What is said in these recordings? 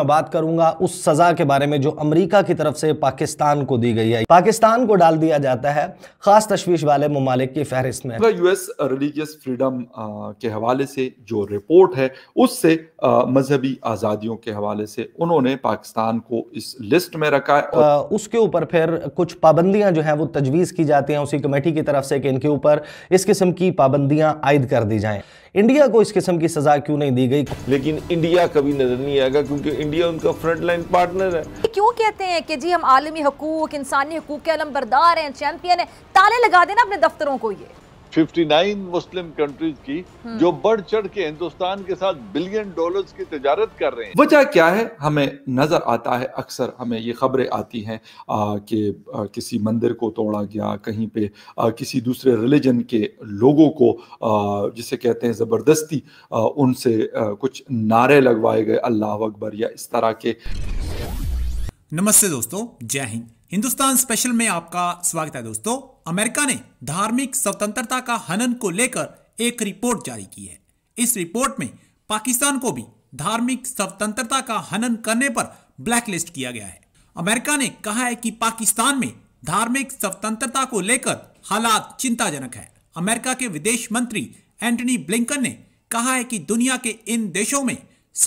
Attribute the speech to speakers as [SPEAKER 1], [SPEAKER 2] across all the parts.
[SPEAKER 1] मैं बात करूंगा उस सजा के बारे में जो अमेरिका की तरफ से पाकिस्तान को दी गई है पाकिस्तान को डाल दिया जाता है खास तशवीश वाले ममालिक की फहरिस्त में
[SPEAKER 2] यूएस रिलीजियस फ्रीडम के हवाले से जो रिपोर्ट है उससे मजहबी आज़ादियों के हवाले से उन्होंने पाकिस्तान को इस लिस्ट में रखा है और... आ,
[SPEAKER 1] उसके ऊपर फिर कुछ पाबंदियां जो है वो तजवीज़ की जाती हैं उसी कमेटी की तरफ से कि इनके ऊपर इस किस्म की पाबंदियां आयद कर दी जाए इंडिया को इस किस्म की सजा क्यों नहीं दी गई लेकिन
[SPEAKER 2] इंडिया कभी नजर नहीं आएगा क्योंकि इंडिया उनका फ्रंट लाइन पार्टनर है
[SPEAKER 1] क्यों कहते हैं कि जी हम आलमी हकूक इंसानी हकूक के अलम बरदार हैं चैंपियन है ताले लगा देना अपने दफ्तरों को ये
[SPEAKER 2] 59 मुस्लिम कंट्रीज की हम्म। जो बढ़ चढ़ के हिंदुस्तान के साथ बिलियन डॉलर्स की तजारत कर रहे हैं वजह क्या है हमें नजर आता है अक्सर हमें ये खबरें आती हैं कि किसी मंदिर को तोड़ा गया कहीं पे आ, किसी दूसरे रिलीजन के लोगों को आ, जिसे कहते हैं ज़बरदस्ती उनसे आ, कुछ नारे लगवाए गए अल्लाह अकबर या इस
[SPEAKER 3] तरह के नमस्ते दोस्तों जय हिंद हिंदुस्तान स्पेशल में आपका स्वागत है दोस्तों अमेरिका ने धार्मिक स्वतंत्रता का हनन को लेकर एक रिपोर्ट जारी की है इस रिपोर्ट में पाकिस्तान को भी धार्मिक स्वतंत्रता का हनन करने पर ब्लैकलिस्ट किया गया है अमेरिका ने कहा है कि पाकिस्तान में धार्मिक स्वतंत्रता को लेकर हालात चिंताजनक है अमेरिका के विदेश मंत्री एंटनी ब्लिंकन ने कहा है कि दुनिया के इन देशों में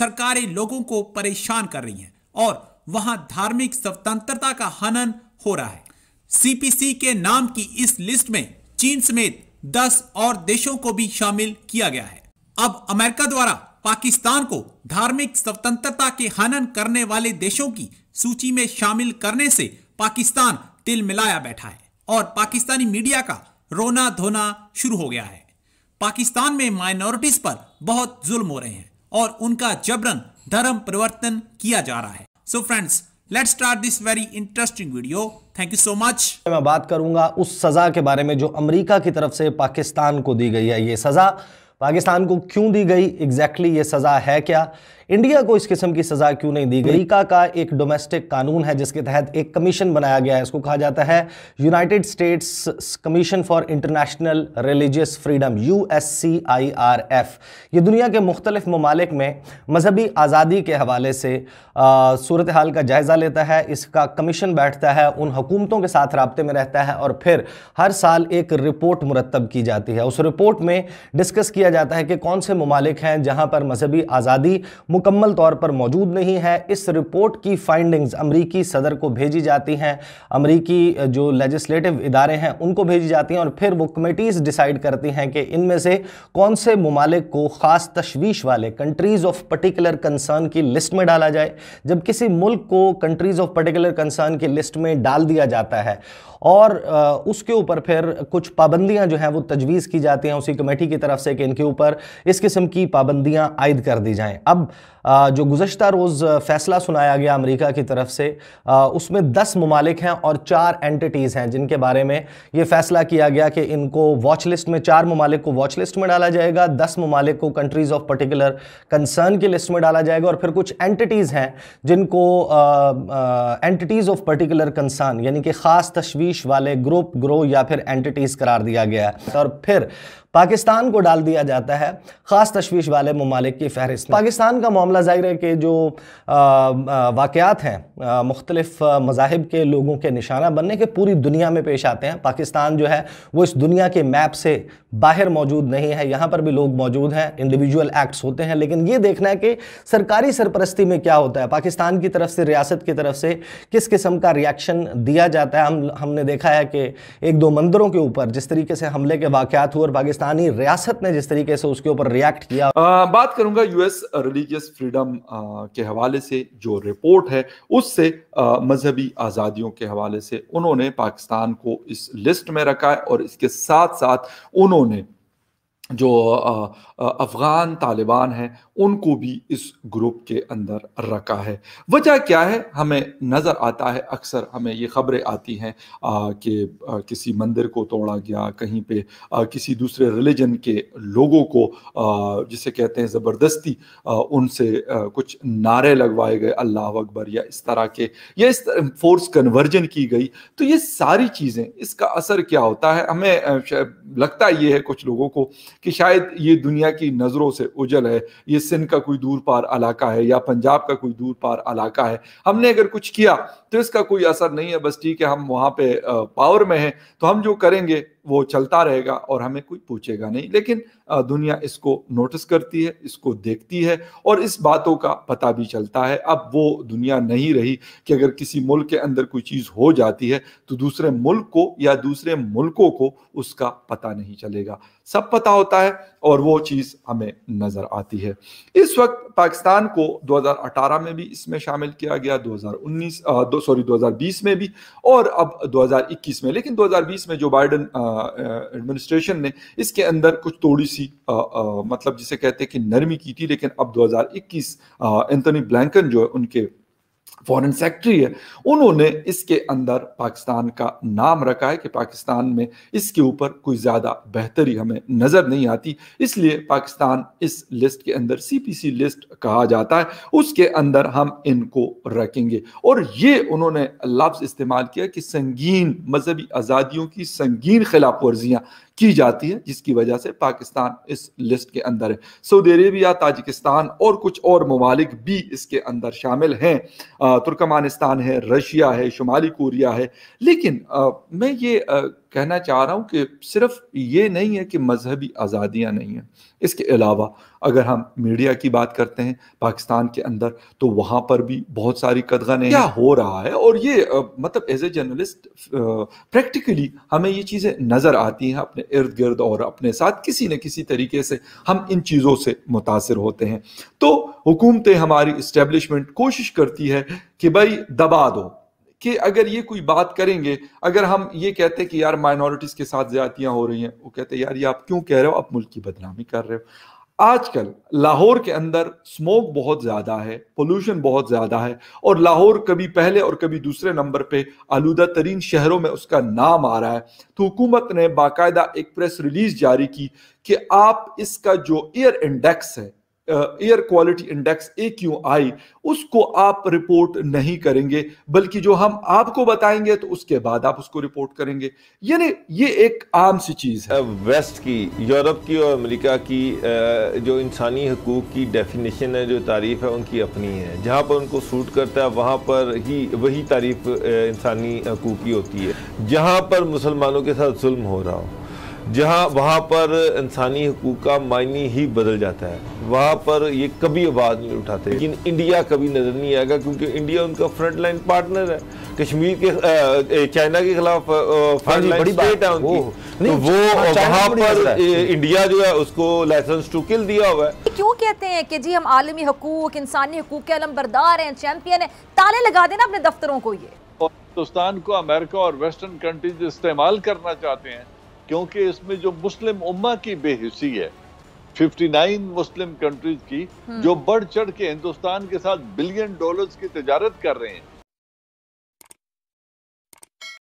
[SPEAKER 3] सरकारें लोगों को परेशान कर रही हैं और वहां धार्मिक स्वतंत्रता का हनन हो रहा है सीपीसी के नाम की इस लिस्ट में चीन समेत 10 और देशों को भी शामिल किया गया है अब अमेरिका द्वारा पाकिस्तान को धार्मिक स्वतंत्रता के हनन करने वाले देशों की सूची में शामिल करने से पाकिस्तान तिल मिलाया बैठा है और पाकिस्तानी मीडिया का रोना धोना शुरू हो गया है पाकिस्तान में माइनॉरिटीज पर बहुत जुल्म हो रहे हैं और उनका जबरन धर्म परिवर्तन किया जा रहा है so friends let start this very interesting video thank you so much मैं
[SPEAKER 1] बात करूंगा उस सजा के बारे में जो अमरीका की तरफ से पाकिस्तान को दी गई है ये सजा पाकिस्तान को क्यों दी गई एग्जैक्टली exactly ये सजा है क्या इंडिया को इस किस्म की सजा क्यों नहीं दी गई का एक डोमेस्टिक कानून है जिसके तहत एक कमीशन बनाया गया है इसको कहा जाता है United States Commission for International Religious Freedom यू ये दुनिया के मुख्तलिफ ममालिक में मजहबी आज़ादी के हवाले से सूरत हाल का जायज़ा लेता है इसका कमीशन बैठता है उन हुकूमतों के साथ रबते में रहता है और फिर हर साल एक रिपोर्ट मुरतब की जाती है उस रिपोर्ट में डिस्कस किया जाता है कि कौन से ममालिक हैं जहाँ पर मजहबी आज़ादी मुकम्मल तौर पर मौजूद नहीं है इस रिपोर्ट की फाइंडिंग्स अमरीकी सदर को भेजी जाती हैं अमरीकी जो लेजिस्लेटिव इदारे हैं उनको भेजी जाती हैं और फिर वो कमेटीज़ डिसाइड करती हैं कि इनमें से कौन से ममालिक को ख़ास तशवीश वाले कंट्रीज़ ऑफ पर्टिकुलर कंसर्न की लिस्ट में डाला जाए जब किसी मुल्क को कंट्रीज़ ऑफ पर्टिकुलर कंसर्न की लिस्ट में डाल दिया जाता है और उसके ऊपर फिर कुछ पाबंदियां जो हैं वो तजवीज़ की जाती हैं उसी कमेटी की तरफ से कि इनके ऊपर इस किस्म की पाबंदियां आयद कर दी जाएं अब जो गुजशत रोज़ फैसला सुनाया गया अमेरिका की तरफ से उसमें दस ममालिक हैं और चार एंटिटीज़ हैं जिनके बारे में ये फैसला किया गया कि इनको वॉच लिस्ट में चार ममालिक को वॉच लिस्ट में डाला जाएगा दस ममालिक को कंट्रीज़ ऑफ पर्टिकुलर कंसर्न की लिस्ट में डाला जाएगा और फिर कुछ एंटिटीज़ हैं जिनको एंटिटीज़ ऑफ पर्टिकुलर कंसर्न यानी कि ख़ास तशवीश वाले ग्रुप ग्रो या फिर एंटिटीज़ करार दिया गया है और फिर पाकिस्तान को डाल दिया जाता है ख़ास तशवीश वाले ममालिक की फहरिस्त पाकिस्तान का मामला ज़ाहिर है कि जो वाकयात हैं मुख्तलिफ मजाहब के लोगों के निशाना बनने के पूरी दुनिया में पेश आते हैं पाकिस्तान जो है वो इस दुनिया के मैप से बाहर मौजूद नहीं है यहाँ पर भी लोग मौजूद हैं इंडिविजुअल एक्ट्स होते हैं लेकिन ये देखना है कि सरकारी सरपरस्ती में क्या होता है पाकिस्तान की तरफ से रियासत की तरफ से किस किस्म का रिएक्शन दिया जाता है हम हमने देखा है कि एक दो मंदिरों के ऊपर जिस तरीके से हमले के वाक़त हुए और पाकिस्तान पाकिस्तानी रियासत ने जिस तरीके से उसके ऊपर रिएक्ट
[SPEAKER 2] किया आ, बात करूंगा यूएस रिलीजियस फ्रीडम के हवाले से जो रिपोर्ट है उससे मजहबी आज़ादियों के हवाले से उन्होंने पाकिस्तान को इस लिस्ट में रखा है और इसके साथ साथ उन्होंने जो अफ़गान तालिबान हैं उनको भी इस ग्रुप के अंदर रखा है वजह क्या है हमें नज़र आता है अक्सर हमें ये खबरें आती हैं कि किसी मंदिर को तोड़ा गया कहीं पे आ, किसी दूसरे रिलीजन के लोगों को आ, जिसे कहते हैं ज़बरदस्ती उनसे आ, कुछ नारे लगवाए गए अल्लाह अकबर या इस तरह के या इस फोर्स कन्वर्जन की गई तो ये सारी चीज़ें इसका असर क्या होता है हमें लगता ये है कुछ लोगों को कि शायद ये दुनिया की नज़रों से उजल है ये सिंध का कोई दूर पार इलाका है या पंजाब का कोई दूर पार इलाका है हमने अगर कुछ किया तो इसका कोई असर नहीं है बस ठीक है हम वहां पे पावर में हैं तो हम जो करेंगे वो चलता रहेगा और हमें कोई पूछेगा नहीं लेकिन दुनिया इसको नोटिस करती है इसको देखती है और इस बातों का पता भी चलता है अब वो दुनिया नहीं रही कि अगर किसी मुल्क के अंदर कोई चीज़ हो जाती है तो दूसरे मुल्क को या दूसरे मुल्कों को उसका पता नहीं चलेगा सब पता होता है और वो चीज़ हमें नज़र आती है इस वक्त पाकिस्तान को 2018 में भी इसमें शामिल किया गया 2019 दो सॉरी 2020 में भी और अब 2021 में लेकिन 2020 में जो बाइडन एडमिनिस्ट्रेशन ने इसके अंदर कुछ थोड़ी सी आ, आ, मतलब जिसे कहते हैं कि नरमी की थी लेकिन अब 2021 एंथनी ब्लैंकन जो है उनके फॉरेन सेक्रेटरी है उन्होंने इसके अंदर पाकिस्तान का नाम रखा है कि पाकिस्तान में इसके ऊपर कोई ज़्यादा बेहतरी हमें नज़र नहीं आती इसलिए पाकिस्तान इस लिस्ट के अंदर सीपीसी लिस्ट कहा जाता है उसके अंदर हम इनको रखेंगे और ये उन्होंने लफ्ज़ इस्तेमाल किया कि संगीन मजहबी आज़ादियों की संगीन खिलाफ वर्जियाँ की जाती है जिसकी वजह से पाकिस्तान इस लिस्ट के अंदर है सऊदी अरेबिया ताजिकिस्तान और कुछ और ममालिक भी इसके अंदर शामिल हैं तुर्कमानिस्तान है रशिया है शुमाली कोरिया है लेकिन आ, मैं ये आ, कहना चाह रहा हूँ कि सिर्फ ये नहीं है कि मजहबी आज़ादियाँ नहीं हैं इसके अलावा अगर हम मीडिया की बात करते हैं पाकिस्तान के अंदर तो वहाँ पर भी बहुत सारी कदगने क्या हो रहा है और ये मतलब एज ए जर्नलिस्ट प्रैक्टिकली हमें ये चीज़ें नज़र आती हैं अपने इर्द गिर्द और अपने साथ किसी न किसी तरीके से हम इन चीज़ों से मुतासर होते हैं तो हुकूमतें हमारी इस्टेब्लिशमेंट कोशिश करती है कि भाई दबा दो कि अगर ये कोई बात करेंगे अगर हम ये कहते हैं कि यार माइनॉरिटीज़ के साथ ज्यादतियां हो रही हैं वो कहते हैं यार ये आप क्यों कह रहे हो आप मुल्क की बदनामी कर रहे हो आजकल लाहौर के अंदर स्मोक बहुत ज़्यादा है पोल्यूशन बहुत ज़्यादा है और लाहौर कभी पहले और कभी दूसरे नंबर पे आलूदा तरीन शहरों में उसका नाम आ रहा है तो हुकूमत ने बाकायदा एक प्रेस रिलीज जारी की कि आप इसका जो एयर इंडेक्स है air quality index A Q I उसको आप रिपोर्ट नहीं करेंगे बल्कि जो हम आपको बताएंगे तो उसके बाद आप उसको रिपोर्ट करेंगे यानी ये एक आम सी चीज़ है वेस्ट की यूरोप की और अमेरिका की जो इंसानी हकूक की डेफिनेशन है जो तारीफ है उनकी अपनी है जहाँ पर उनको सूट करता है वहाँ पर ही वही तारीफ इंसानी हकूक की होती है जहाँ पर मुसलमानों के साथ जुल्म हो रहा हो जहाँ वहाँ पर इंसानी हकूक़ का मायने ही बदल जाता है वहाँ पर ये कभी आवाज़ नहीं उठाते लेकिन इंडिया कभी नज़र नहीं आएगा क्योंकि इंडिया उनका फ्रंट लाइन पार्टनर है कश्मीर के चाइना के खिलाफ फ्रंट लाइन हाँ बड़ी स्टेट है उनकी तो वो वहाँ पर इंडिया जो है उसको लाइसेंस टू किल दिया हुआ है
[SPEAKER 1] क्यों कहते हैं कि जी हम आलमी हकूक इंसानी हकूक के अलमबरदार हैं चैम्पियन हैं ताले लगा देना अपने दफ्तरों को ये
[SPEAKER 2] हिंदुस्तान को अमेरिका और वेस्टर्न कंट्रीज इस्तेमाल करना चाहते हैं क्योंकि इसमें जो मुस्लिम उम्मा की बेहिसी है 59 मुस्लिम कंट्रीज की हम्म। जो बढ़ चढ़ के हिंदुस्तान के साथ बिलियन डॉलर्स की तजारत कर रहे हैं